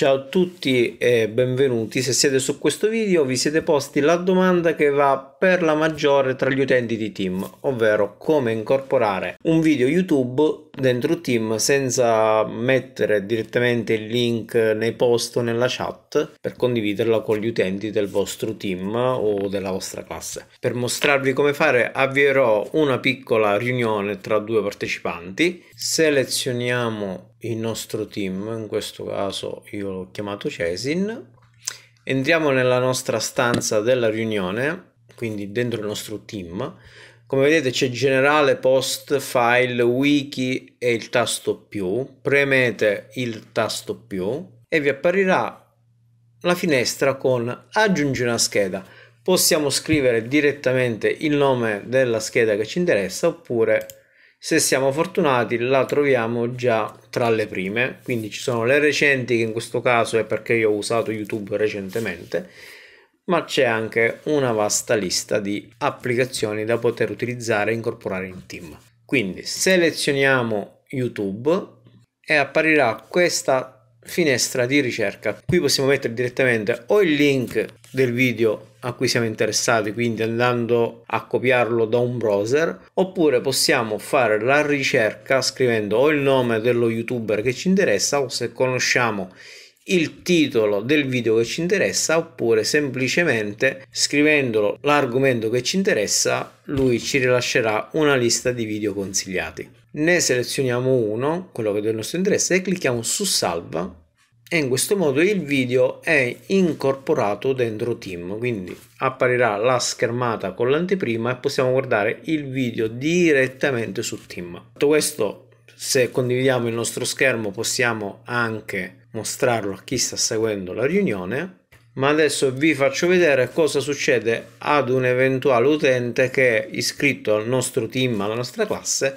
Ciao a tutti e benvenuti. Se siete su questo video vi siete posti la domanda che va per la maggiore tra gli utenti di Team, ovvero come incorporare un video YouTube dentro team senza mettere direttamente il link nei post o nella chat per condividerla con gli utenti del vostro team o della vostra classe. Per mostrarvi come fare avvierò una piccola riunione tra due partecipanti, selezioniamo il nostro team, in questo caso io l'ho chiamato Cesin, entriamo nella nostra stanza della riunione, quindi dentro il nostro team come vedete c'è generale, post, file, wiki e il tasto più. Premete il tasto più e vi apparirà la finestra con aggiungi una scheda. Possiamo scrivere direttamente il nome della scheda che ci interessa oppure se siamo fortunati la troviamo già tra le prime quindi ci sono le recenti che in questo caso è perché io ho usato youtube recentemente ma c'è anche una vasta lista di applicazioni da poter utilizzare e incorporare in team. Quindi selezioniamo YouTube e apparirà questa finestra di ricerca. Qui possiamo mettere direttamente o il link del video a cui siamo interessati, quindi andando a copiarlo da un browser, oppure possiamo fare la ricerca scrivendo o il nome dello youtuber che ci interessa o se conosciamo il titolo del video che ci interessa oppure semplicemente scrivendolo l'argomento che ci interessa lui ci rilascerà una lista di video consigliati ne selezioniamo uno quello che è del nostro interesse e clicchiamo su salva e in questo modo il video è incorporato dentro Team quindi apparirà la schermata con l'anteprima e possiamo guardare il video direttamente su Team tutto questo se condividiamo il nostro schermo possiamo anche mostrarlo a chi sta seguendo la riunione ma adesso vi faccio vedere cosa succede ad un eventuale utente che è iscritto al nostro team, alla nostra classe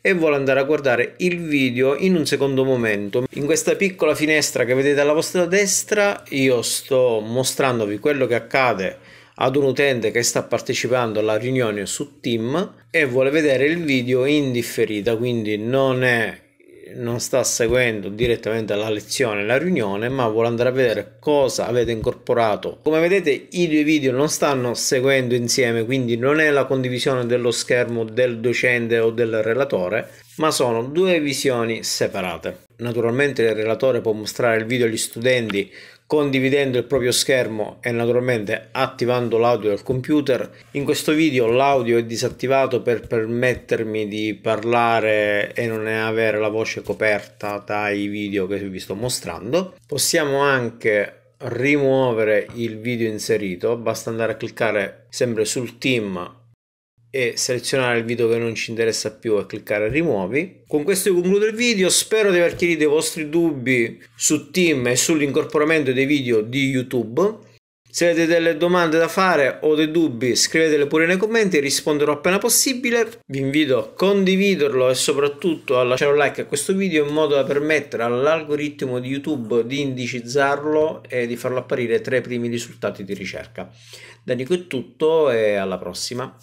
e vuole andare a guardare il video in un secondo momento. In questa piccola finestra che vedete alla vostra destra io sto mostrandovi quello che accade ad un utente che sta partecipando alla riunione su Team e vuole vedere il video in differita, quindi non è non sta seguendo direttamente la lezione, la riunione, ma vuole andare a vedere cosa avete incorporato. Come vedete i due video non stanno seguendo insieme, quindi non è la condivisione dello schermo del docente o del relatore, ma sono due visioni separate. Naturalmente il relatore può mostrare il video agli studenti condividendo il proprio schermo e naturalmente attivando l'audio del computer. In questo video l'audio è disattivato per permettermi di parlare e non avere la voce coperta dai video che vi sto mostrando. Possiamo anche rimuovere il video inserito, basta andare a cliccare sempre sul team e selezionare il video che non ci interessa più e cliccare rimuovi. Con questo io concludo il video, spero di aver chiarito i vostri dubbi su Team e sull'incorporamento dei video di YouTube. Se avete delle domande da fare o dei dubbi scrivetele pure nei commenti, risponderò appena possibile. Vi invito a condividerlo e soprattutto a lasciare un like a questo video in modo da permettere all'algoritmo di YouTube di indicizzarlo e di farlo apparire tra i primi risultati di ricerca. Da Nico è tutto e alla prossima.